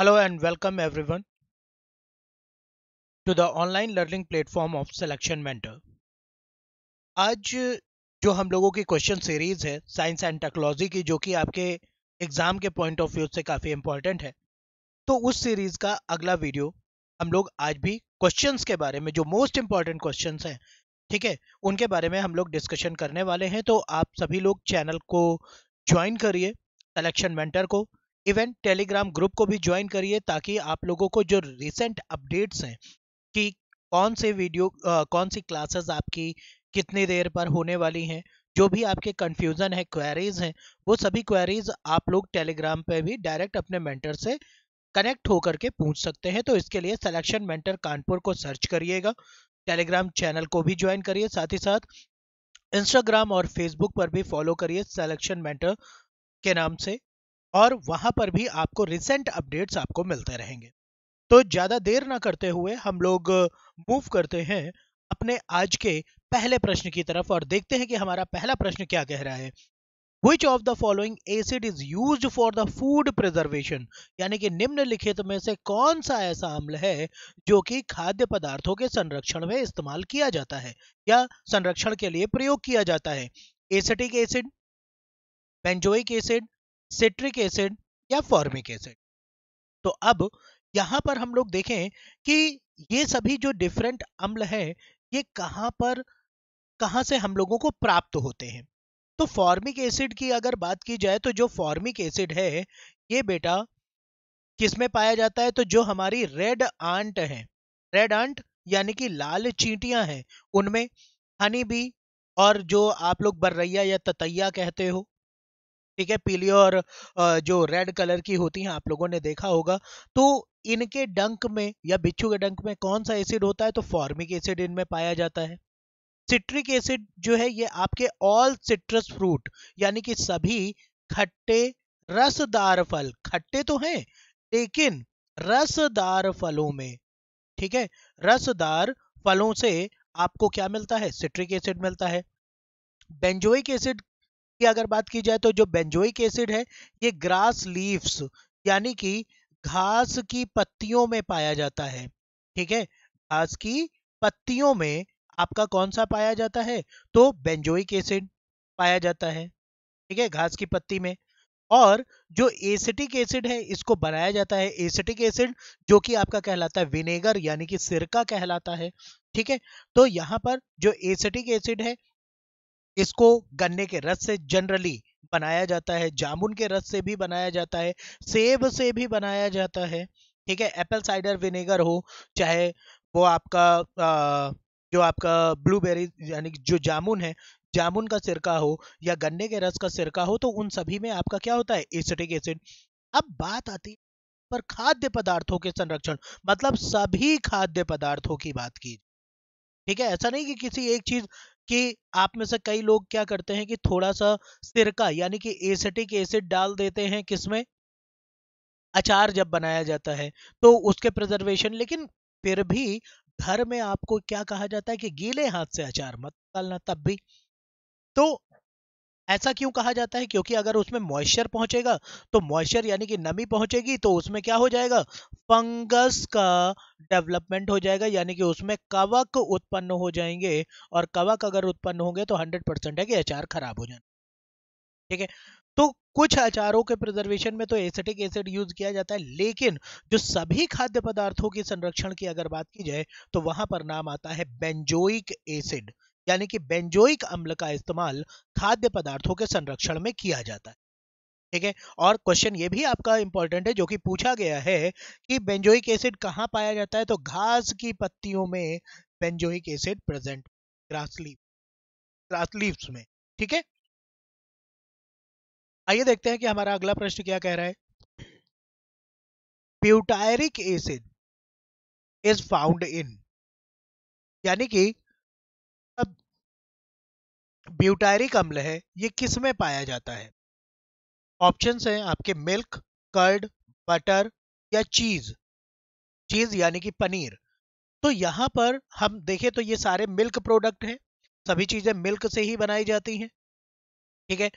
Hello and welcome everyone to the online learning platform of Selection Mentor. आज जो हम लोगों की क्वेश्चन सीरीज है साइंस एंड टेक्नोलॉजी की जो कि आपके एग्जाम के पॉइंट ऑफ व्यू से काफ़ी इंपॉर्टेंट है तो उस सीरीज का अगला वीडियो हम लोग आज भी क्वेश्चंस के बारे में जो मोस्ट इंपॉर्टेंट क्वेश्चंस हैं ठीक है उनके बारे में हम लोग डिस्कशन करने वाले हैं तो आप सभी लोग चैनल को ज्वाइन करिए सिलेक्शन मेंटर को इवेंट टेलीग्राम ग्रुप को भी ज्वाइन करिए ताकि आप लोगों को जो रिसेंट अपडेट्स हैं कि कौन से वीडियो आ, कौन सी क्लासेस आपकी कितनी देर पर होने वाली हैं जो भी आपके कंफ्यूजन है क्वेरीज हैं वो सभी क्वेरीज आप लोग टेलीग्राम पे भी डायरेक्ट अपने मेंटर से कनेक्ट होकर के पूछ सकते हैं तो इसके लिए सिलेक्शन मेंटर कानपुर को सर्च करिएगा टेलीग्राम चैनल को भी ज्वाइन करिए साथ ही साथ इंस्टाग्राम और फेसबुक पर भी फॉलो करिए सिलेक्शन मेंटर के नाम से और वहां पर भी आपको रिसेंट अपडेट्स आपको मिलते रहेंगे तो ज्यादा देर ना करते हुए हम लोग मूव करते हैं अपने आज के पहले प्रश्न की तरफ और देखते हैं कि हमारा पहला प्रश्न क्या कह रहा है which of the following acid is use for the food preservation यानी कि निम्नलिखित में से कौन सा ऐसा अम्ल है जो कि खाद्य पदार्थों के संरक्षण में इस्तेमाल किया जाता है या संरक्षण के लिए प्रयोग किया जाता है acetic acid benzoic acid citric acid या फॉर्मिक एसिड तो अब यहां पर हम लोग देखें कि ये सभी जो डिफरेंट अम्ल है ये कहां पर कहां से हम लोगों को प्राप्त होते हैं तो फॉर्मिक एसिड की अगर बात की जाए तो जो फॉर्मिक एसिड है ये बेटा किस में पाया जाता है तो जो हमारी रेड आंट है रेड आंट यानी कि लाल चींटियां हैं उनमें हनी बी और जो आप लोग बर्रैया या ततैया कहते हो ठीक है पीली और जो रेड कलर की होती हैं आप लोगों ने देखा होगा तो इनके डंक में या बिच्छू के डंक में कौन सा एसिड होता है तो फॉर्मिक एसिड इनमें पाया जाता है सिट्रिक एसिड जो है ये आपके ऑल सिट्रस फ्रूट यानी कि सभी खट्टे रसदार फल खट्टे तो हैं लेकिन रसदार फलों में ठीक है रसदार फलों से आपको क्या मिलता है सिट्रिक एसिड मिलता है बेंजोइक एसिड की अगर बात की जाए तो जो बेंजोइक एसिड है ये ग्रास लीव्स यानी कि घास की पत्तियों में पाया जाता है ठीक है घास की पत्तियों में आपका कौन सा पाया जाता है तो बेंजोइक एसिड पाया जाता है ठीक है घास की पत्ती में और जो एसिटिक एसिड है इसको बनाया जाता है एसिटिक एसिड जो कि आपका कहलाता है विनेगर यानी कि सिरका कहलाता है ठीक है तो यहाँ पर जो एसिटिक एसिड है इसको गन्ने के रस से जनरली बनाया जाता है जामुन के रस से भी बनाया जाता है सेब से भी बनाया जाता है ठीक है एप्पल साइडर विनेगर हो चाहे वो आपका आ, जो आपका ब्लूबेरी यानी जो जामुन है जामुन का सिरका हो या गन्ने के रस का सिरका हो तो उन सभी में आपका क्या होता है एसिटिक एसिड अब बात आती है पर खाद्य पदार्थों के संरक्षण मतलब सभी खाद्य पदार्थों की बात की ठीक है ऐसा नहीं कि किसी एक चीज कि आप में से कई लोग क्या करते हैं कि थोड़ा सा सिरका यानी कि एसिटिक एसिड डाल देते हैं किसमें अचार जब बनाया जाता है तो उसके प्रिजर्वेशन लेकिन फिर भी घर में आपको क्या कहा जाता है कि गीले हाथ से अचार मत डालना तब भी तो ऐसा क्यों कहा जाता है क्योंकि अगर उसमें मॉइस्चर पहुंचेगा तो मॉइस्चर यानी कि नमी पहुंचेगी तो उसमें क्या हो जाएगा फंगस का डेवलपमेंट हो जाएगा यानी कि उसमें कवक उत्पन्न हो जाएंगे और कवक अगर उत्पन्न होंगे तो हंड्रेड परसेंट है कि अचार खराब हो जाए ठीक है तो कुछ अचारों के प्रिजर्वेशन में तो एसिटिक एसिड यूज किया जाता है लेकिन जो सभी खाद्य पदार्थों की संरक्षण की अगर बात की जाए तो वहां पर नाम आता है बेंजोइक एसिड यानी कि बेंजोइक अम्ल का इस्तेमाल खाद्य पदार्थों के संरक्षण में किया जाता है ठीक है और क्वेश्चन ये भी आपका इंपॉर्टेंट है जो कि पूछा गया है कि बेंजोइक एसिड कहाँ पाया जाता है तो घास की पत्तियों में benzoic acid present grass grass leaves में ठीक है आइए देखते हैं कि हमारा अगला प्रश्न क्या कह रहा है butyric acid is found in यानी कि ब्यूटायरिक अम्ल है ये किस में पाया जाता है ऑप्शन है आपके मिल्क कर्ड बटर या चीज चीज यानी कि पनीर तो यहाँ पर हम देखें तो ये सारे मिल्क प्रोडक्ट हैं सभी चीजें मिल्क से ही बनाई जाती हैं ठीक है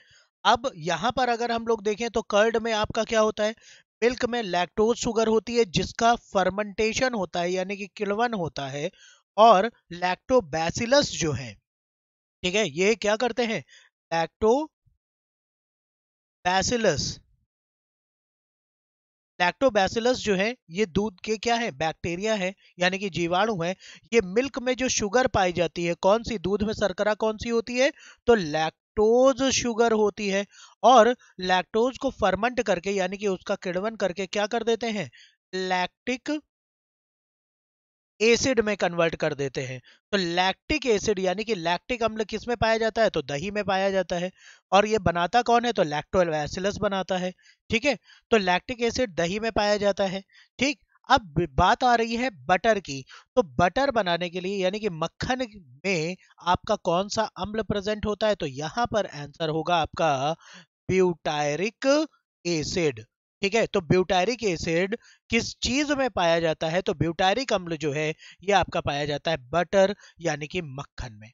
अब यहाँ पर अगर हम लोग देखें तो कर्ड में आपका क्या होता है मिल्क में लैक्टोज शुगर होती है जिसका फर्मेंटेशन होता है यानी कि किलवन होता है और लैक्टोबैसिलस जो है ठीक है ये क्या करते हैं लैक्टो बैसिलस लैक्टोबैसिलस जो है ये दूध के क्या है बैक्टीरिया है यानी कि जीवाणु है ये मिल्क में जो शुगर पाई जाती है कौन सी दूध में सरकरा कौन सी होती है तो लैक्टोज शुगर होती है और लैक्टोज को फर्मेंट करके यानी कि उसका किड़वन करके क्या कर देते हैं लैक्टिक एसिड में कन्वर्ट कर देते हैं तो लैक्टिक एसिड यानी कि लैक्टिक अम्ल किस में पाया जाता है तो दही में पाया जाता है और ये बनाता कौन है तो लैक्टोलवैसिलस बनाता है ठीक है तो लैक्टिक एसिड दही में पाया जाता है ठीक अब बात आ रही है बटर की तो बटर बनाने के लिए यानी कि मक्खन में आपका कौन सा अम्ल प्रेजेंट होता है तो यहां पर आंसर होगा आपका ब्यूटायरिक एसिड ठीक है तो ब्यूटारिक एसिड किस चीज में पाया जाता है तो ब्यूटारिक अम्ल जो है ये आपका पाया जाता है बटर यानी कि मक्खन में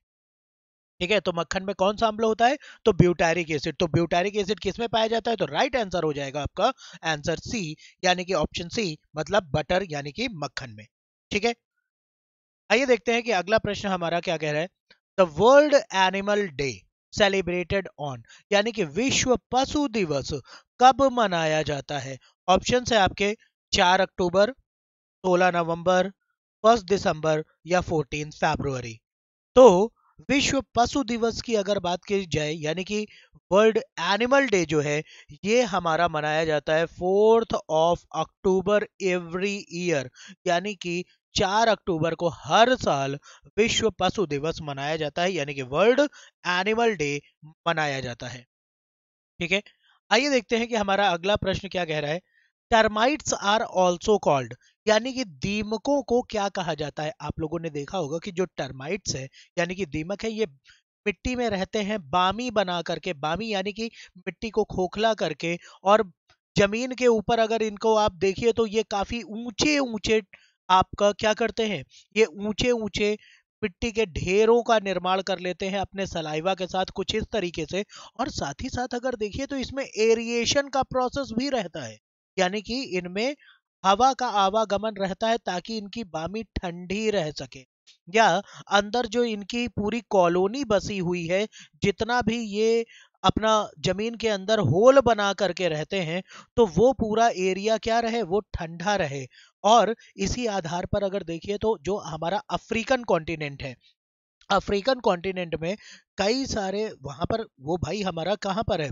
ठीक है तो मक्खन में कौन सा अम्ल होता है तो ब्यूटारिक एसिड तो ब्यूटारिक एसिड किस में पाया जाता है तो राइट आंसर हो जाएगा आपका आंसर सी यानी कि ऑप्शन सी मतलब बटर यानी कि मक्खन में ठीक है आइए देखते हैं कि अगला प्रश्न हमारा क्या कह रहा है the world animal day celebrated on यानी कि विश्व पशु दिवस कब मनाया जाता है ऑप्शन है आपके चार अक्टूबर सोलह नवंबर फर्स्ट दिसंबर या फोर्टीन फेब्रुवरी तो विश्व पशु दिवस की अगर बात की जाए यानी कि वर्ल्ड एनिमल डे जो है ये हमारा मनाया जाता है fourth of October every year यानी कि चार अक्टूबर को हर साल विश्व पशु दिवस मनाया जाता है यानी कि वर्ल्ड एनिमल डे मनाया जाता है ठीक है आइए देखते हैं कि हमारा अगला प्रश्न क्या कह रहा है टर्माइट्स आर ऑल्सो कॉल्ड यानी कि दीमकों को क्या कहा जाता है आप लोगों ने देखा होगा कि जो टर्माइट्स है यानी कि दीमक है ये मिट्टी में रहते हैं बामी बना करके बामी यानी कि मिट्टी को खोखला करके और जमीन के ऊपर अगर इनको आप देखिए तो ये काफी ऊंचे ऊंचे आपका क्या करते हैं ये ऊंचे ऊंचे मिट्टी के ढेरों का निर्माण कर लेते हैं अपने सलाइवा के साथ कुछ इस तरीके से और साथ ही साथ अगर देखिए तो इसमें एरिएशन का प्रोसेस भी रहता है यानी कि इनमें हवा का आवागमन रहता है ताकि इनकी बामी ठंडी रह सके या अंदर जो इनकी पूरी कॉलोनी बसी हुई है जितना भी ये अपना जमीन के अंदर होल बना करके रहते हैं तो वो पूरा एरिया क्या रहे वो ठंडा रहे और इसी आधार पर अगर देखिए तो जो हमारा अफ्रीकन कॉन्टिनेंट है अफ्रीकन कॉन्टिनेंट में कई सारे वहां पर वो भाई हमारा कहाँ पर है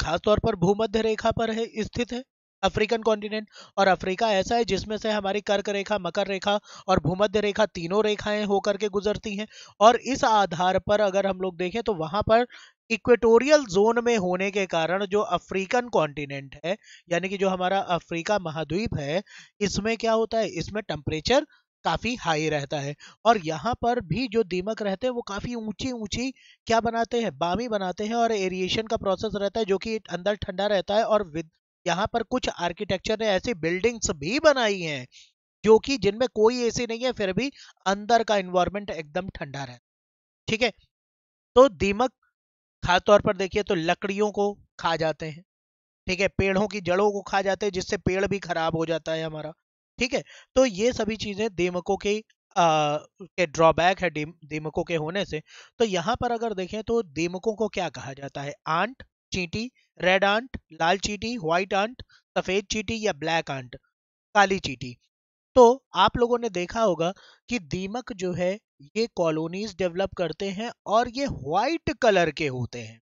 खासतौर पर भूमध्य रेखा पर है स्थित है अफ्रीकन कॉन्टिनेंट और अफ्रीका ऐसा है जिसमें से हमारी कर्क रेखा मकर रेखा और भूमध्य रेखा तीनों रेखाएं होकर के गुजरती हैं और इस आधार पर अगर हम लोग देखें तो वहां पर इक्वेटोरियल जोन में होने के कारण जो अफ्रीकन कॉन्टिनेंट है यानी कि जो हमारा अफ्रीका महाद्वीप है इसमें क्या होता है इसमें टेम्परेचर काफ़ी हाई रहता है और यहाँ पर भी जो दीमक रहते हैं वो काफ़ी ऊंची ऊंची क्या बनाते हैं बामी बनाते हैं और एरिएशन का प्रोसेस रहता है जो कि अंदर ठंडा रहता है और विद यहाँ पर कुछ आर्किटेक्चर ने ऐसी बिल्डिंग्स भी बनाई हैं जो कि जिनमें कोई एसी नहीं है फिर भी अंदर का इन्वायरमेंट एकदम ठंडा रहता है ठीक है तो दीमक खासतौर पर देखिए तो लकड़ियों को खा जाते हैं ठीक है पेड़ों की जड़ों को खा जाते हैं जिससे पेड़ भी खराब हो जाता है हमारा ठीक है तो ये सभी चीजें दीमकों के अः के ड्रॉबैक है दीमकों के होने से तो यहाँ पर अगर देखें तो दीमकों को क्या कहा जाता है आंट चींटी रेड आंट लाल चींटी व्हाइट आंट सफेद चींटी या ब्लैक आंट काली चींटी तो आप लोगों ने देखा होगा कि दीमक जो है ये कॉलोनीज डेवलप करते हैं और ये व्हाइट कलर के होते हैं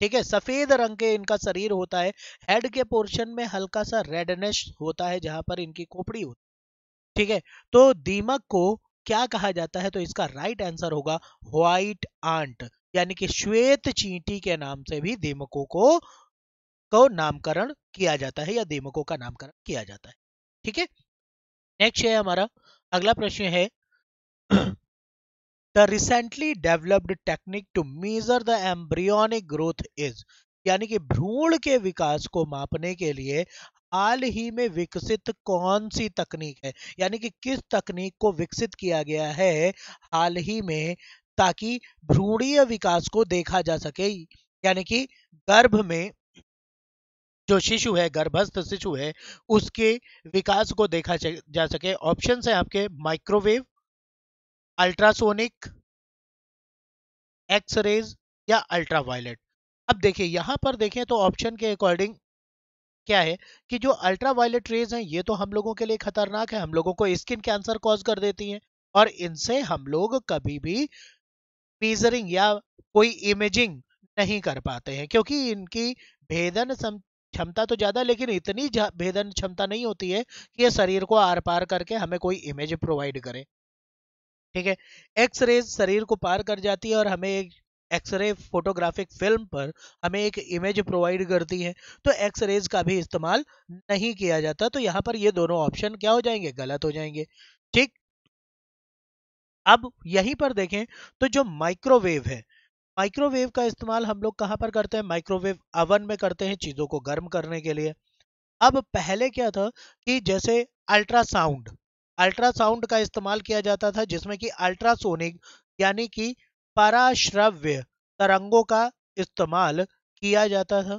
ठीक है सफेद रंग के इनका शरीर होता है हेड के पोर्शन में हल्का सा रेडनेस होता है जहां पर इनकी खोपड़ी होती है ठीक है तो दीमक को क्या कहा जाता है तो इसका राइट आंसर होगा व्हाइट आंट यानी कि श्वेत चींटी के नाम से भी दीमकों को को नामकरण किया जाता है या दीमकों का नामकरण किया जाता है ठीक है नेक्स्ट है हमारा अगला प्रश्न है the recently developed technique to measure the embryonic growth is यानी कि भ्रूण के विकास को मापने के लिए हाल ही में विकसित कौन सी तकनीक है यानी कि किस तकनीक को विकसित किया गया है हाल ही में ताकि भ्रूणीय विकास को देखा जा सके यानी कि गर्भ में जो शिशु है गर्भस्थ शिशु है उसके विकास को देखा जा सके ऑप्शन है आपके माइक्रोवेव अल्ट्रासोनिक एक्सरेज या अल्ट्रावायलेट अब देखिए यहां पर देखें तो ऑप्शन के अकॉर्डिंग क्या है कि जो अल्ट्रावायलेट रेज हैं ये तो हम लोगों के लिए खतरनाक है हम लोगों को स्किन कैंसर कॉज कर देती हैं और इनसे हम लोग कभी भी पीजरिंग या कोई इमेजिंग नहीं कर पाते हैं क्योंकि इनकी भेदन क्षमता तो ज़्यादा लेकिन इतनी भेदन क्षमता नहीं होती है कि ये शरीर को आर पार करके हमें कोई इमेज प्रोवाइड करे ठीक है एक्स रे शरीर को पार कर जाती है और हमें एक एक्सरे फोटोग्राफिक फिल्म पर हमें एक इमेज प्रोवाइड करती है तो एक्स रेज का भी इस्तेमाल नहीं किया जाता तो यहाँ पर ये दोनों ऑप्शन क्या हो जाएंगे गलत हो जाएंगे ठीक अब यहीं पर देखें तो जो माइक्रोवेव है माइक्रोवेव का इस्तेमाल हम लोग कहाँ पर करते हैं माइक्रोवेव अवन में करते हैं चीज़ों को गर्म करने के लिए अब पहले क्या था कि जैसे अल्ट्रासाउंड अल्ट्रासाउंड का इस्तेमाल किया जाता था जिसमें कि अल्ट्रासोनिक यानी कि पराश्रव्य तरंगों का इस्तेमाल किया जाता था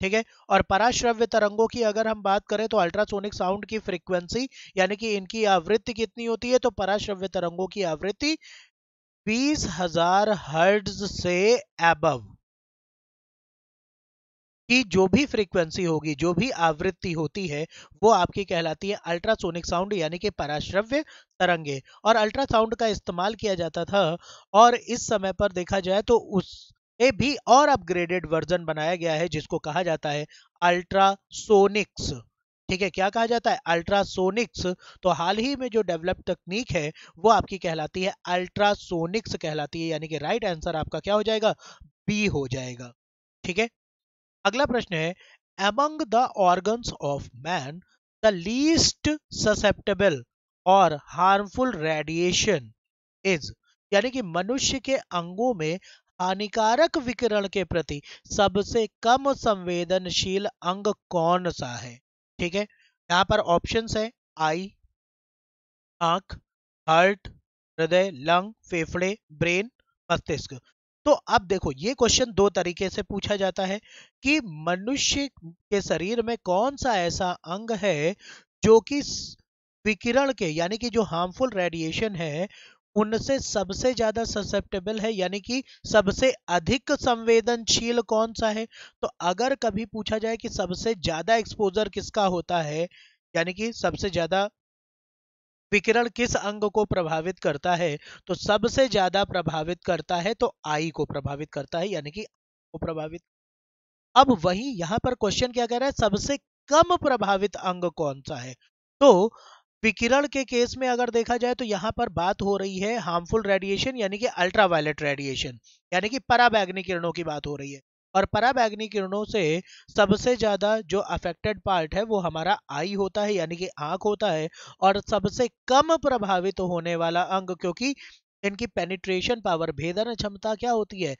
ठीक है और पराश्रव्य तरंगों की अगर हम बात करें तो अल्ट्रासोनिक साउंड की फ्रीक्वेंसी यानी कि इनकी आवृत्ति कितनी होती है तो पराश्रव्य तरंगों की आवृत्ति बीस हजार हर्ट्ज से एबव की जो भी फ्रीक्वेंसी होगी जो भी आवृत्ति होती है वो आपकी कहलाती है अल्ट्रासोनिक साउंड यानी कि पराश्रव्य तरंगे और अल्ट्रासाउंड का इस्तेमाल किया जाता था और इस समय पर देखा जाए तो उस भी और अपग्रेडेड वर्जन बनाया गया है जिसको कहा जाता है अल्ट्रासोनिक्स ठीक है क्या कहा जाता है अल्ट्रासोनिक्स तो हाल ही में जो डेवलप तकनीक है वो आपकी कहलाती है अल्ट्रासोनिक्स कहलाती है यानी कि राइट आंसर आपका क्या हो जाएगा बी हो जाएगा ठीक है अगला प्रश्न है among the organs of man the least susceptible और हार्मफुल रेडिएशन इज यानी कि मनुष्य के अंगों में हानिकारक विकिरण के प्रति सबसे कम संवेदनशील अंग कौन सा है ठीक है यहाँ पर ऑप्शन है आई आंख हार्ट हृदय लंग फेफड़े ब्रेन मस्तिष्क तो अब देखो ये क्वेश्चन दो तरीके से पूछा जाता है कि मनुष्य के शरीर में कौन सा ऐसा अंग है जो कि विकिरण के यानी कि जो हार्मफुल रेडिएशन है उनसे सबसे ज्यादा ससेप्टेबल है यानी कि सबसे अधिक संवेदनशील कौन सा है तो अगर कभी पूछा जाए कि सबसे ज्यादा एक्सपोजर किसका होता है यानी कि सबसे ज्यादा विकिरण किस अंग को प्रभावित करता है तो सबसे ज्यादा प्रभावित करता है तो आई को प्रभावित करता है यानी कि को प्रभावित अब वही यहां पर क्वेश्चन क्या कह रहा है सबसे कम प्रभावित अंग कौन सा है तो विकिरण के केस में अगर देखा जाए तो यहाँ पर बात हो रही है हार्मफुल रेडिएशन यानी कि अल्ट्रावायलेट रेडिएशन यानी कि पराबैग्नी किरणों की बात हो रही है और पराबैग्नी किरणों से सबसे ज़्यादा जो अफेक्टेड पार्ट है वो हमारा आई होता है यानी कि आंख होता है और सबसे कम प्रभावित होने वाला अंग क्योंकि इनकी पेनिट्रेशन पावर भेदन क्षमता क्या होती है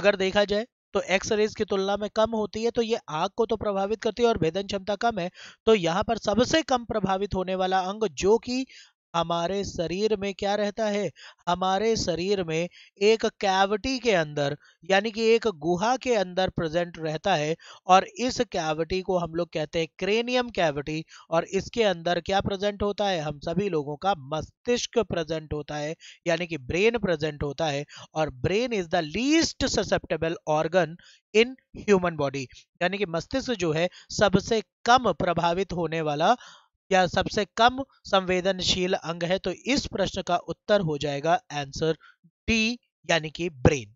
अगर देखा जाए तो एक्स रेज की तुलना में कम होती है तो ये आग को तो प्रभावित करती है और भेदन क्षमता कम है तो यहाँ पर सबसे कम प्रभावित होने वाला अंग जो कि हमारे शरीर में क्या रहता है हमारे शरीर में एक कैविटी के अंदर यानी कि एक गुहा के अंदर प्रेजेंट रहता है और इस कैविटी को हम लोग कहते हैं क्रेनियम कैविटी और इसके अंदर क्या प्रेजेंट होता है हम सभी लोगों का मस्तिष्क प्रेजेंट होता है यानी कि ब्रेन प्रेजेंट होता है और brain is the least susceptible organ in human body यानी कि मस्तिष्क जो है सबसे कम प्रभावित होने वाला या सबसे कम संवेदनशील अंग है तो इस प्रश्न का उत्तर हो जाएगा आंसर डी यानी कि ब्रेन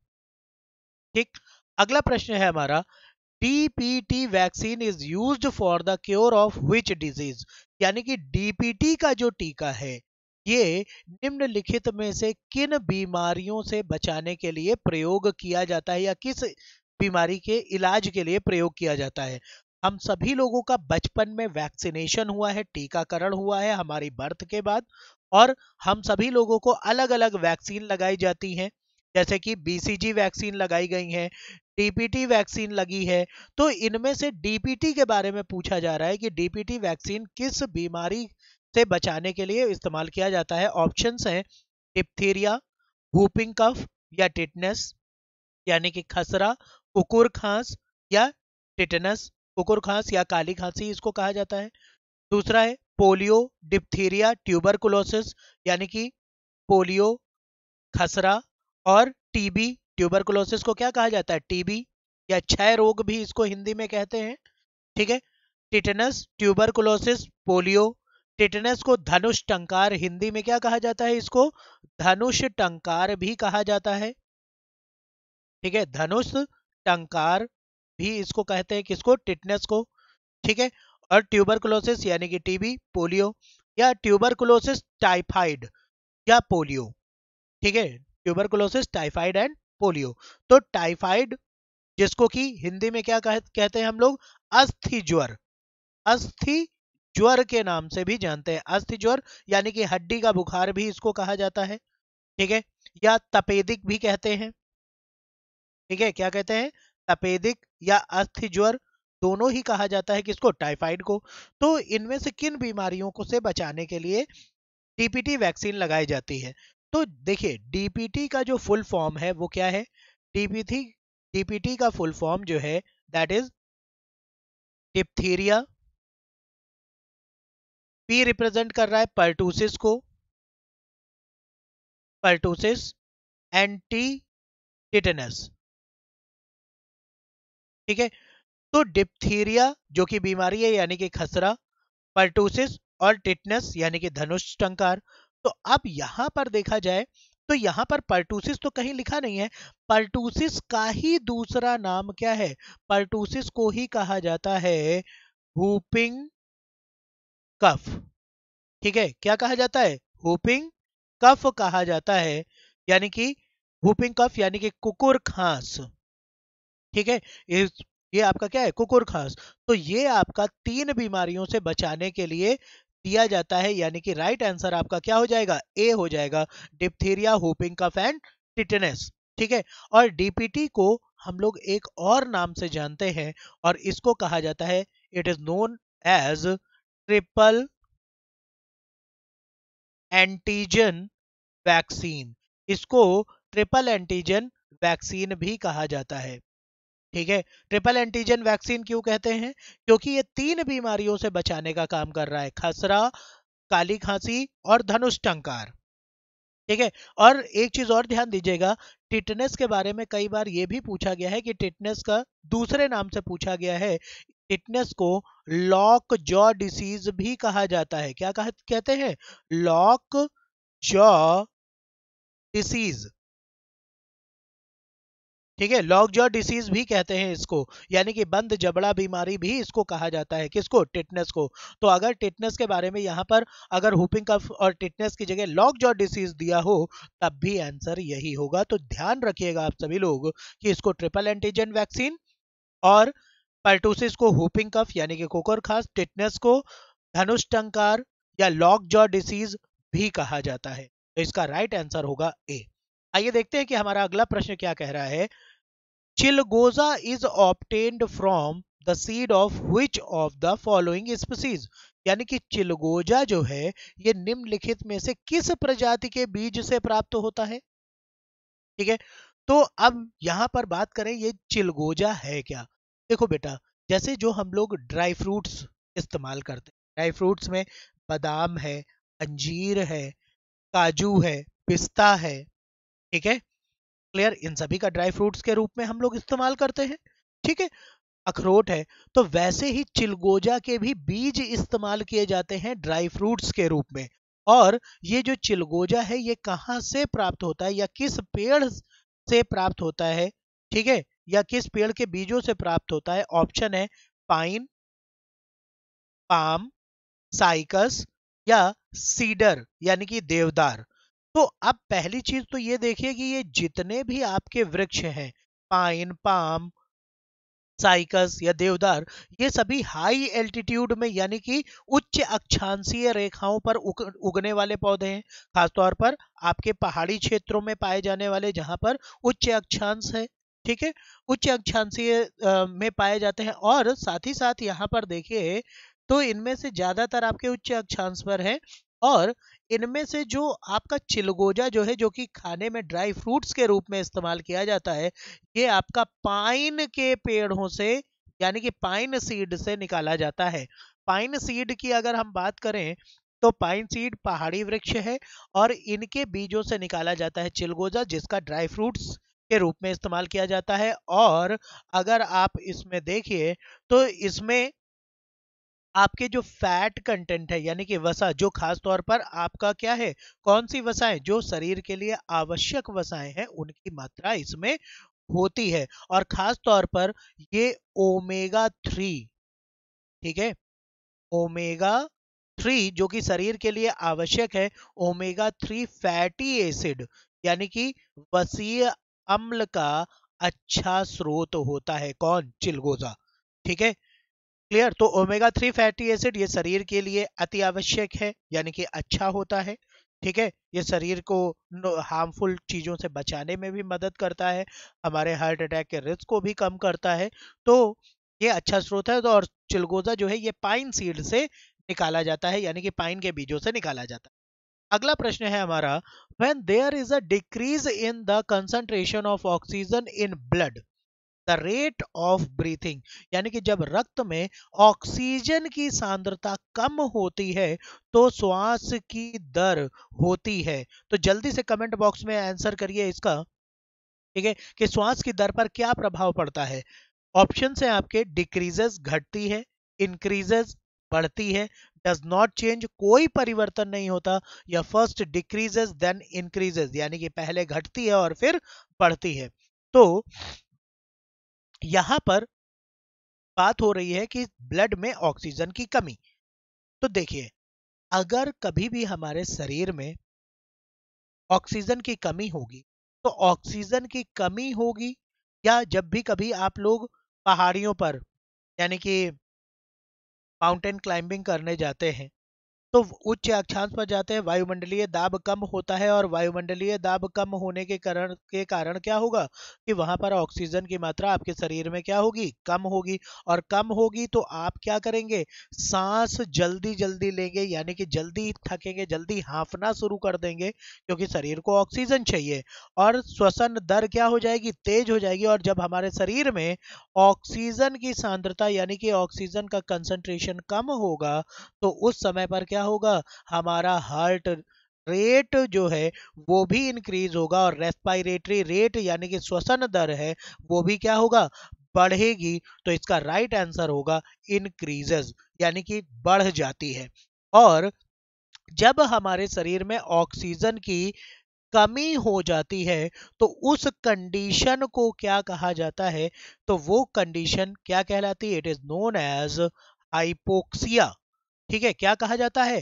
ठीक अगला प्रश्न है हमारा DPT vaccine is use for the cure of which disease यानी कि डीपीटी का जो टीका है ये निम्नलिखित में से किन बीमारियों से बचाने के लिए प्रयोग किया जाता है या किस बीमारी के इलाज के लिए प्रयोग किया जाता है हम सभी लोगों का बचपन में वैक्सीनेशन हुआ है टीकाकरण हुआ है हमारी बर्थ के बाद और हम सभी लोगों को अलग अलग वैक्सीन लगाई जाती हैं जैसे कि बीसीजी वैक्सीन लगाई गई है डीपीटी वैक्सीन लगी है तो इनमें से डीपीटी के बारे में पूछा जा रहा है कि डीपीटी वैक्सीन किस बीमारी से बचाने के लिए इस्तेमाल किया जाता है ऑप्शन हैं डिप्थीरिया हुपिंग कफ या टिटनेस यानी कि खसरा कुकुर खांस या टिटनस कुकुर खांस या काली खांसी इसको कहा जाता है दूसरा है पोलियो डिप्थीरिया ट्यूबरकुलोसिस यानी कि पोलियो खसरा और टीबी ट्यूबरकुलोसिस को क्या कहा जाता है टीबी या क्षय रोग भी इसको हिंदी में कहते हैं ठीक है टिटनस ट्यूबरकुलोसिस पोलियो टिटनस को धनुष टंकार हिंदी में क्या कहा जाता है इसको धनुष टंकार भी कहा जाता है ठीक है धनुष टंकार भी इसको कहते हैं किसको टिटनेस को ठीक है और ट्यूबरकुलोसिस यानी कि टीबी पोलियो या ट्यूबरकुलोसिस टाइफाइड या पोलियो ठीक है ट्यूबरकुलोसिस टाइफाइड एंड पोलियो तो टाइफाइड जिसको कि हिंदी में क्या कह, कहते हैं हम लोग अस्थि ज्वर अस्थि ज्वर के नाम से भी जानते हैं अस्थि ज्वर यानी कि हड्डी का बुखार भी इसको कहा जाता है ठीक है या तपेदिक भी कहते हैं ठीक है क्या कहते हैं तपेदिक या अस्थि ज्वर दोनों ही कहा जाता है किसको टाइफाइड को तो इनमें से किन बीमारियों को से बचाने के लिए डीपीटी वैक्सीन लगाई जाती है तो देखिए डीपीटी का जो फुल फॉर्म है वो क्या है डीपीटी डीपीटी का फुल फॉर्म जो है that is diphtheria P represent कर रहा है पर्टूसिस को पर्टूसिस एंटी टिटेनस ठीक है तो डिप्थीरिया जो कि बीमारी है यानी कि खसरा पर्टोसिस और टिटनेस यानी कि धनुष टंकार तो अब यहां पर देखा जाए तो यहां पर पर्टूसिस तो कहीं लिखा नहीं है पर्टूसिस का ही दूसरा नाम क्या है पर्टूसिस को ही कहा जाता है हुपिंग कफ ठीक है क्या कहा जाता है हुपिंग कफ कहा जाता है यानी कि हुपिंग कफ यानी कि कुकुर खांस ठीक है ये आपका क्या है कुकुर खास तो ये आपका तीन बीमारियों से बचाने के लिए दिया जाता है यानी कि राइट आंसर आपका क्या हो जाएगा ए हो जाएगा diphtheria whooping cough and tetanus ठीक है और डीपीटी को हम लोग एक और नाम से जानते हैं और इसको कहा जाता है it is known as triple antigen vaccine इसको ट्रिपल एंटीजन वैक्सीन भी कहा जाता है ठीक है ट्रिपल एंटीजन वैक्सीन क्यों कहते हैं क्योंकि ये तीन बीमारियों से बचाने का काम कर रहा है खसरा काली खांसी और धनुष टंकार ठीक है और एक चीज और ध्यान दीजिएगा टिटनेस के बारे में कई बार ये भी पूछा गया है कि टिटनेस का दूसरे नाम से पूछा गया है टिटनेस को लॉक जॉ डिसीज भी कहा जाता है क्या कहते हैं लॉक जॉ डिसीज ठीक है लॉकजॉ डिसीज भी कहते हैं इसको यानी कि बंद जबड़ा बीमारी भी इसको कहा जाता है किसको टिटनेस को तो अगर टिटनेस के बारे में यहाँ पर अगर हुपिंग कफ और टिटनेस की जगह लॉकजॉ डिसीज दिया हो तब भी आंसर यही होगा तो ध्यान रखिएगा आप सभी लोग कि इसको ट्रिपल एंटीजन वैक्सीन और पर्टोसिस को हुपिंग कफ यानी कि कोकर खास टिटनेस को धनुष टंकार या लॉक जॉ डिसीज भी कहा जाता है तो इसका राइट आंसर होगा ए आइए देखते हैं कि हमारा अगला प्रश्न क्या कह रहा है चिलगोजा is obtained from the seed of which of the following species यानी कि चिलगोजा जो है ये निम्नलिखित में से किस प्रजाति के बीज से प्राप्त होता है ठीक है तो अब यहां पर बात करें ये चिलगोजा है क्या देखो बेटा जैसे जो हम लोग ड्राई फ्रूट्स इस्तेमाल करते हैं ड्राई फ्रूट्स में बादाम है अंजीर है काजू है पिस्ता है ठीक है क्लियर इन सभी का ड्राई फ्रूट्स के रूप में हम लोग इस्तेमाल करते हैं ठीक है अखरोट है तो वैसे ही चिलगोजा के भी बीज इस्तेमाल किए जाते हैं ड्राई फ्रूट्स के रूप में और ये जो चिलगोजा है ये कहाँ से प्राप्त होता है या किस पेड़ से प्राप्त होता है ठीक है या किस पेड़ के बीजों से प्राप्त होता है ऑप्शन है पाइन पाम साइकस या सीडर यानी कि देवदार तो अब पहली चीज तो ये देखिए कि ये जितने भी आपके वृक्ष हैं पाइन पाम साइकस या देवदार ये सभी हाई एल्टीट्यूड में यानी कि उच्च अक्षांशीय रेखाओं पर उग, उगने वाले पौधे हैं खासतौर पर आपके पहाड़ी क्षेत्रों में पाए जाने वाले जहां पर उच्च अक्षांश है ठीक है उच्च अक्षांशीय में पाए जाते हैं और साथ ही साथ यहाँ पर देखिए तो इनमें से ज्यादातर आपके उच्च अक्षांश पर है और इनमें से जो आपका चिलगोजा जो है जो कि खाने में ड्राई फ्रूट्स के रूप में इस्तेमाल किया जाता है ये आपका पाइन के पेड़ों से यानी कि पाइन सीड से निकाला जाता है पाइन सीड की अगर हम बात करें तो पाइन सीड पहाड़ी वृक्ष है और इनके बीजों से निकाला जाता है चिलगोजा जिसका ड्राई फ्रूट्स के रूप में इस्तेमाल किया जाता है और अगर आप इसमें देखिए तो इसमें आपके जो फैट कंटेंट है यानी कि वसा जो खास तौर पर आपका क्या है कौन सी वसाएं जो शरीर के लिए आवश्यक वसाएं हैं उनकी मात्रा इसमें होती है और खास तौर पर ये ओमेगा थ्री ठीक है ओमेगा थ्री जो कि शरीर के लिए आवश्यक है ओमेगा थ्री फैटी एसिड यानी कि वसीय अम्ल का अच्छा स्रोत होता है कौन चिलगोजा ठीक है क्लियर तो ओमेगा थ्री फैटी एसिड ये शरीर के लिए अति आवश्यक है यानी कि अच्छा होता है ठीक है ये शरीर को हार्मफुल चीज़ों से बचाने में भी मदद करता है हमारे हार्ट अटैक के रिस्क को भी कम करता है तो ये अच्छा स्रोत है तो और चिलगोजा जो है ये पाइन सीड से निकाला जाता है यानी कि पाइन के बीजों से निकाला जाता है अगला प्रश्न है हमारा when there is a decrease in the concentration of oxygen in blood the rate of breathing यानी कि जब रक्त में ऑक्सीजन की सांद्रता कम होती है तो श्वास की दर होती है तो जल्दी से कमेंट बॉक्स में आंसर करिए इसका ठीक है कि श्वास की दर पर क्या प्रभाव पड़ता है ऑप्शन है आपके डिक्रीजेस घटती है इंक्रीजेस बढ़ती है डज नॉट चेंज कोई परिवर्तन नहीं होता या फर्स्ट डिक्रीजेस देन इंक्रीजेस यानी कि पहले घटती है और फिर बढ़ती है तो यहां पर बात हो रही है कि ब्लड में ऑक्सीजन की कमी तो देखिए अगर कभी भी हमारे शरीर में ऑक्सीजन की कमी होगी तो ऑक्सीजन की कमी होगी या जब भी कभी आप लोग पहाड़ियों पर यानी कि माउंटेन क्लाइंबिंग करने जाते हैं तो उच्च अक्षांश पर जाते हैं वायुमंडलीय दाब कम होता है और वायुमंडलीय दाब कम होने के कारण के कारण क्या होगा कि वहां पर ऑक्सीजन की मात्रा आपके शरीर में क्या होगी कम होगी और कम होगी तो आप क्या करेंगे सांस जल्दी जल्दी लेंगे यानी कि जल्दी थकेंगे जल्दी हाँफना शुरू कर देंगे क्योंकि शरीर को ऑक्सीजन चाहिए और श्वसन दर क्या हो जाएगी तेज हो जाएगी और जब हमारे शरीर में ऑक्सीजन की सांद्रता यानी कि ऑक्सीजन का कंसेंट्रेशन कम होगा तो उस समय पर क्या क्या होगा हमारा हार्ट रेट जो है वो भी इंक्रीज होगा और रेस्पायरेटरी रेट यानी कि श्वसन दर है वो भी क्या होगा बढ़ेगी तो इसका राइट आंसर होगा इंक्रीजेस यानी कि बढ़ जाती है और जब हमारे शरीर में ऑक्सीजन की कमी हो जाती है तो उस कंडीशन को क्या कहा जाता है तो वो कंडीशन क्या कहलाती है it is known as hypoxia ठीक है क्या कहा जाता है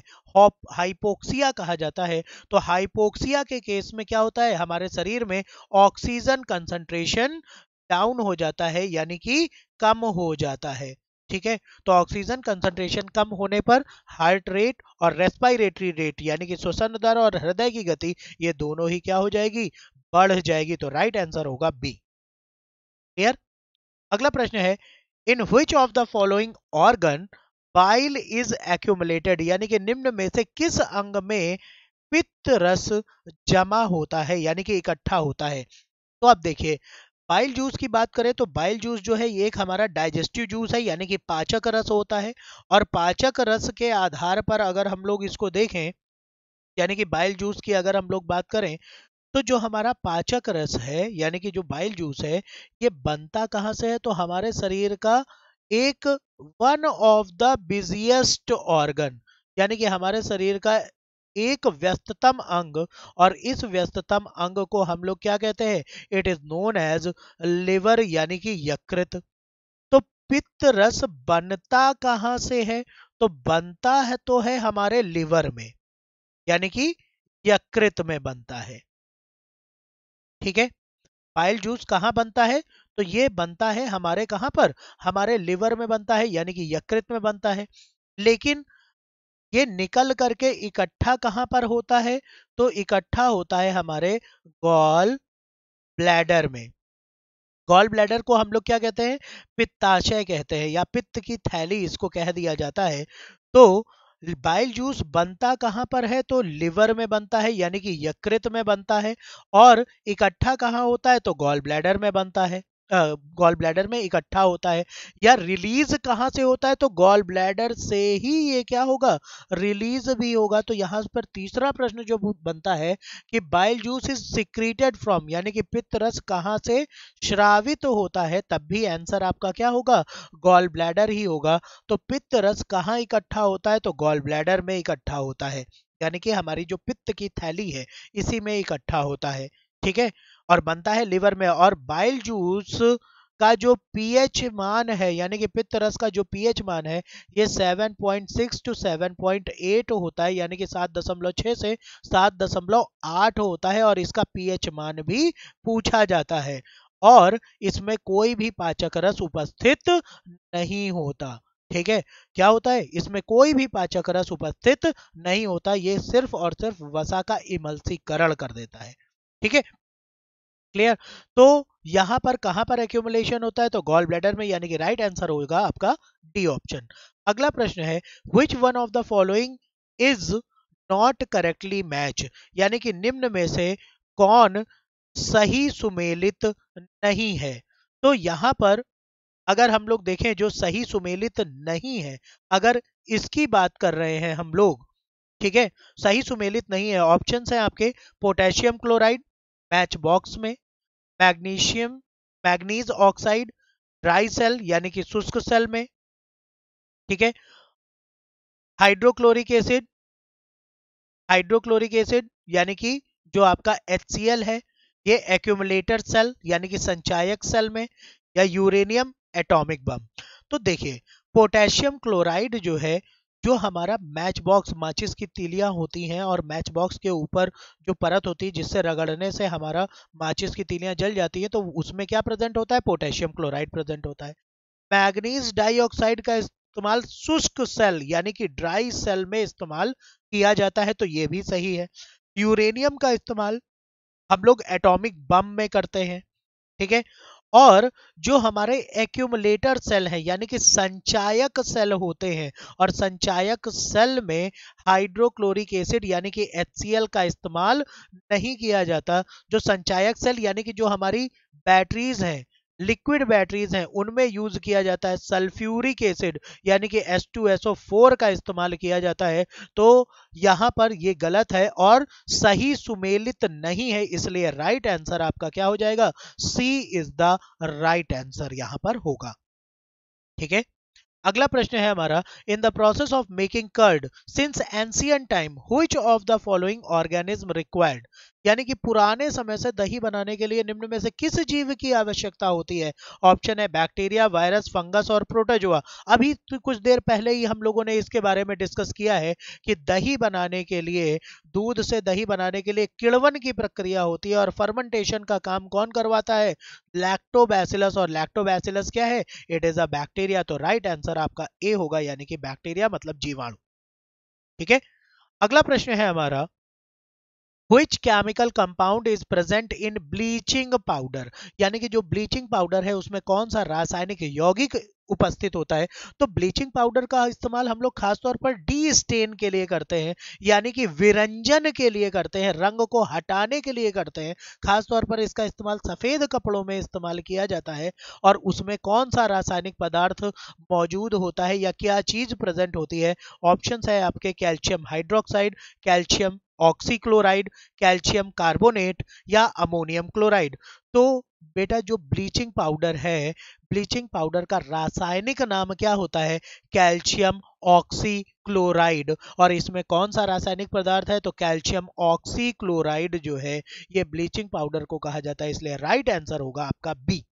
हाइपोक्सिया कहा जाता है तो हाइपोक्सिया के केस में क्या होता है हमारे शरीर में ऑक्सीजन कंसंट्रेशन डाउन हो जाता है यानी कि कम हो जाता है ठीक है तो ऑक्सीजन कंसंट्रेशन कम होने पर हार्ट रेट और रेस्पिरेटरी रेट यानी कि श्वसन दर और हृदय की गति ये दोनों ही क्या हो जाएगी बढ़ जाएगी तो राइट आंसर होगा बी क्लियर अगला प्रश्न है in which of the following organ bile is accumulated यानी कि निम्न में से किस अंग में पित्त रस जमा होता है यानी कि इकट्ठा होता है तो आप देखिए बाइल जूस की बात करें तो बाइल जूस जो है ये एक हमारा डाइजेस्टिव जूस है यानी कि पाचक रस होता है और पाचक रस के आधार पर अगर हम लोग इसको देखें यानी कि बाइल जूस की अगर हम लोग बात करें तो जो हमारा पाचक रस है यानी कि जो बाइल जूस है ये बनता कहाँ से है तो हमारे शरीर का एक one of the busiest organ यानी कि हमारे शरीर का एक व्यस्ततम अंग और इस व्यस्ततम अंग को हम लोग क्या कहते हैं it is known as liver यानी कि यकृत तो पित्त रस बनता कहां से है तो बनता है तो है हमारे लिवर में यानी कि यकृत में बनता है ठीक है पाइल जूस कहां बनता है तो ये बनता है हमारे कहाँ पर हमारे लिवर में बनता है यानी कि यकृत में बनता है लेकिन ये निकल करके इकट्ठा कहाँ पर होता है तो इकट्ठा होता है हमारे गॉल ब्लैडर में गॉल ब्लैडर को हम लोग क्या कहते हैं पित्ताशय कहते हैं या पित्त की थैली इसको कह दिया जाता है तो बाइल जूस बनता कहाँ पर है तो लिवर में बनता है यानी कि यकृत में बनता है और इकट्ठा कहाँ होता है तो गॉल ब्लैडर में बनता है गॉल ब्लैडर में इकट्ठा होता है या रिलीज कहाँ से होता है तो गॉल ब्लैडर से ही ये क्या होगा रिलीज भी होगा तो यहाँ पर तीसरा प्रश्न जो बनता है कि bile juice is secreted from यानी कि पित्त रस कहाँ से श्रावित तो होता है तब भी आंसर आपका क्या होगा गॉल ब्लैडर ही होगा तो पित्त रस कहाँ इकट्ठा होता है तो गॉल ब्लैडर में इकट्ठा होता है यानी कि हमारी जो पित्त की थैली है इसी में इकट्ठा होता है ठीक है और बनता है लिवर में और बाइल जूस का जो पीएच मान है यानी कि पित्त रस का जो पीएच मान है ये 7.6 टू 7.8 होता है यानी कि 7.6 से 7.8 होता है और इसका पीएच मान भी पूछा जाता है और इसमें कोई भी पाचक रस उपस्थित नहीं होता ठीक है क्या होता है इसमें कोई भी पाचक रस उपस्थित नहीं होता ये सिर्फ और सिर्फ वसा का इमलसीकरण कर देता है ठीक है क्लियर तो यहां पर कहां पर एक्यूमुलेशन होता है तो गॉल ब्लैडर में यानी कि राइट आंसर होगा आपका डी ऑप्शन अगला प्रश्न है which one of the following is not correctly match यानी कि निम्न में से कौन सही सुमेलित नहीं है तो यहां पर अगर हम लोग देखें जो सही सुमेलित नहीं है अगर इसकी बात कर रहे हैं हम लोग ठीक है सही सुमेलित नहीं है ऑप्शन है आपके पोटेशियम क्लोराइड मैच बॉक्स में magnesium manganese oxide dry cell यानी कि शुष्क सेल में ठीक है हाइड्रोक्लोरिक एसिड हाइड्रोक्लोरिक एसिड यानी कि जो आपका एच है ये एक्यूमुलेटर सेल यानी कि संचायक सेल में या यूरेनियम एटॉमिक बम तो देखिए पोटेशियम क्लोराइड जो है जो हमारा मैच बॉक्स माचिस की तीलियां होती हैं और मैच बॉक्स के ऊपर जो परत होती है जिससे रगड़ने से हमारा माचिस की तीलियां जल जाती है तो उसमें क्या प्रेजेंट होता है पोटेशियम क्लोराइड प्रेजेंट होता है मैग्नीज डाइऑक्साइड का इस्तेमाल शुष्क सेल यानी कि ड्राई सेल में इस्तेमाल किया जाता है तो ये भी सही है यूरेनियम का इस्तेमाल हम लोग एटॉमिक बम में करते हैं ठीक है और जो हमारे एक्यूमुलेटर सेल हैं यानी कि संचायक सेल होते हैं और संचायक सेल में हाइड्रोक्लोरिक एसिड यानी कि एच का इस्तेमाल नहीं किया जाता जो संचायक सेल यानी कि जो हमारी बैटरीज हैं लिक्विड बैटरीज हैं उनमें यूज किया जाता है सल्फ्यूरिक एसिड यानी कि H2SO4 का इस्तेमाल किया जाता है तो यहां पर यह गलत है और सही सुमेलित नहीं है इसलिए राइट आंसर आपका क्या हो जाएगा C is the right answer यहां पर होगा ठीक है अगला प्रश्न है हमारा in the process of making curd since ancient time which of the following organism required यानी कि पुराने समय से दही बनाने के लिए निम्न में से किस जीव की आवश्यकता होती है ऑप्शन है बैक्टीरिया वायरस फंगस और प्रोटोजोआ अभी तो कुछ देर पहले ही हम लोगों ने इसके बारे में डिस्कस किया है कि दही बनाने के लिए दूध से दही बनाने के लिए किड़वन की प्रक्रिया होती है और फर्मेंटेशन का काम कौन करवाता है लैक्टोबैसिलस और लैक्टोबैसिलस क्या है इट इज अ बैक्टीरिया तो राइट आंसर आपका ए होगा यानी कि बैक्टीरिया मतलब जीवाणु ठीक है अगला प्रश्न है हमारा which chemical compound is present in bleaching powder यानी कि जो ब्लीचिंग पाउडर है उसमें कौन सा रासायनिक यौगिक उपस्थित होता है तो ब्लीचिंग पाउडर का इस्तेमाल हम लोग खासतौर पर डी स्टेन के लिए करते हैं यानी कि विरंजन के लिए करते हैं रंग को हटाने के लिए करते हैं खासतौर पर इसका इस्तेमाल सफेद कपड़ों में इस्तेमाल किया जाता है और उसमें कौन सा रासायनिक पदार्थ मौजूद होता है या क्या चीज प्रेजेंट होती है ऑप्शन है आपके calcium hydroxide calcium oxychloride calcium carbonate या अमोनियम क्लोराइड तो बेटा जो ब्लीचिंग पाउडर है ब्लीचिंग पाउडर का रासायनिक नाम क्या होता है कैल्शियम ऑक्सी क्लोराइड और इसमें कौन सा रासायनिक पदार्थ है तो कैल्शियम ऑक्सी क्लोराइड जो है ये ब्लीचिंग पाउडर को कहा जाता है इसलिए राइट आंसर होगा आपका बी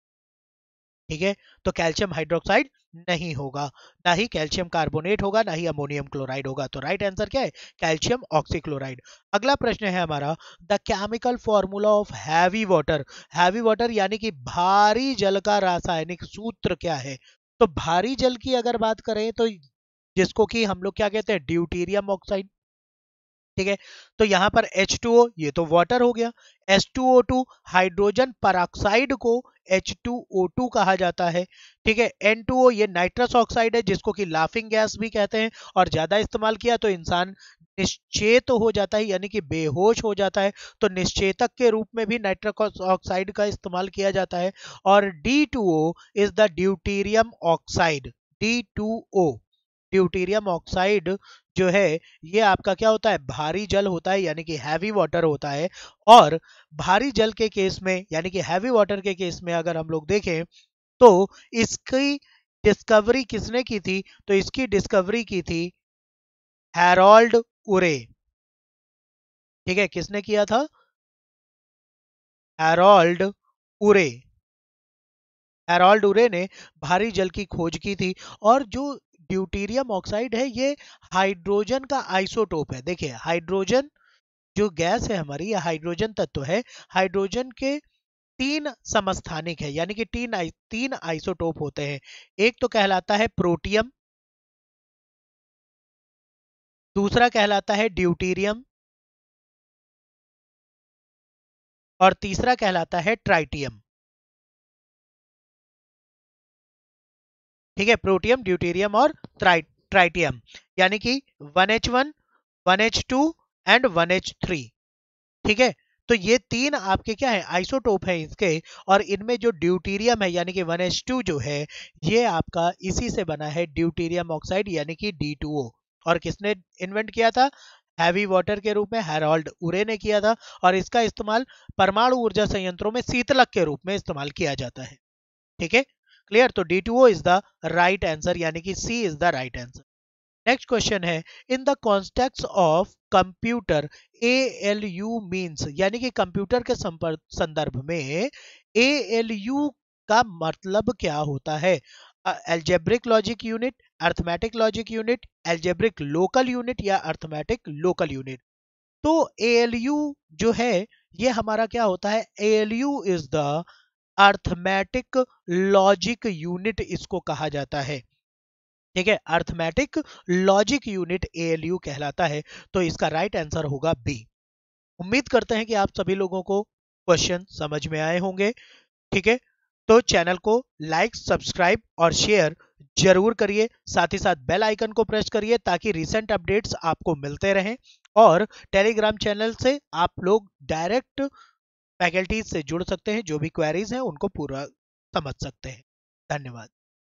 ठीक है तो कैल्शियम हाइड्रोक्साइड नहीं होगा ना ही कैल्शियम कार्बोनेट होगा ना ही अमोनियम क्लोराइड होगा तो राइट आंसर क्या है कैल्शियम ऑक्सीक्लोराइड अगला प्रश्न है हमारा the chemical formula of heavy water heavy water यानी कि भारी जल का रासायनिक सूत्र क्या है तो भारी जल की अगर बात करें तो जिसको कि हम लोग क्या कहते हैं ड्यूटीरियम ऑक्साइड ठीक है तो यहाँ पर H2O ये तो वाटर हो गया H2O2 हाइड्रोजन पराक्साइड को H2O2 कहा जाता है ठीक है N2O ये नाइट्रस ऑक्साइड है जिसको कि लाफिंग गैस भी कहते हैं और ज़्यादा इस्तेमाल किया तो इंसान निश्चेत हो जाता है यानी कि बेहोश हो जाता है तो निश्चेतक के रूप में भी नाइट्रस ऑक्साइड का इस्तेमाल किया जाता है और D2O is the deuterium oxide D2O deuterium oxide जो है ये आपका क्या होता है भारी जल होता है यानी कि हैवी वाटर होता है और भारी जल के केस में यानी कि हैवी वाटर के केस में अगर हम लोग देखें तो इसकी डिस्कवरी किसने की थी तो इसकी डिस्कवरी की थी हेरोल्ड उरे ठीक है किसने किया था हेरोल्ड उरे हेरोल्ड उरे ने भारी जल की खोज की थी और जो ड्यूटीरियम ऑक्साइड है ये हाइड्रोजन का आइसोटोप है देखिए हाइड्रोजन जो गैस है हमारी या हाइड्रोजन तत्व है हाइड्रोजन के तीन समस्थानिक है यानी कि तीन तीन आइसोटोप होते हैं एक तो कहलाता है प्रोटियम दूसरा कहलाता है ड्यूटीरियम और तीसरा कहलाता है ट्राइटियम ठीक है प्रोटियम ड्यूटेरियम और ट्राइटियम यानी कि 1H1, 1H2 एंड 1H3 ठीक है तो ये तीन आपके क्या है आइसोटोप है इसके और इनमें जो ड्यूटीरियम है यानी कि 1H2 जो है ये आपका इसी से बना है ड्यूटीरियम ऑक्साइड यानी कि D2O और किसने इन्वेंट किया था हैवी वाटर के रूप में हेरोल्ड उरे ने किया था और इसका इस्तेमाल परमाणु ऊर्जा संयंत्रों में शीतलक के रूप में इस्तेमाल किया जाता है ठीक है क्लियर तो D two O is the right answer यानी कि C is the right answer next question है in the context of computer A L U means यानी कि कंप्यूटर के संदर्भ में ए एल यू का मतलब क्या होता है algebraic logic unit arithmetic logic unit algebraic local unit या अर्थमेटिक लोकल यूनिट तो ए एल यू जो है ये हमारा क्या होता है A L U is the arithmetic logic unit इसको कहा जाता है ठीक है अर्थमैटिक लॉजिक यूनिट ए कहलाता है तो इसका राइट आंसर होगा बी उम्मीद करते हैं कि आप सभी लोगों को क्वेश्चन समझ में आए होंगे ठीक है तो चैनल को लाइक सब्सक्राइब और शेयर जरूर करिए साथ ही साथ बेल आइकन को प्रेस करिए ताकि रिसेंट अपडेट्स आपको मिलते रहें और टेलीग्राम चैनल से आप लोग डायरेक्ट फैकल्टीज से जुड़ सकते हैं जो भी क्वेरीज हैं उनको पूरा समझ सकते हैं धन्यवाद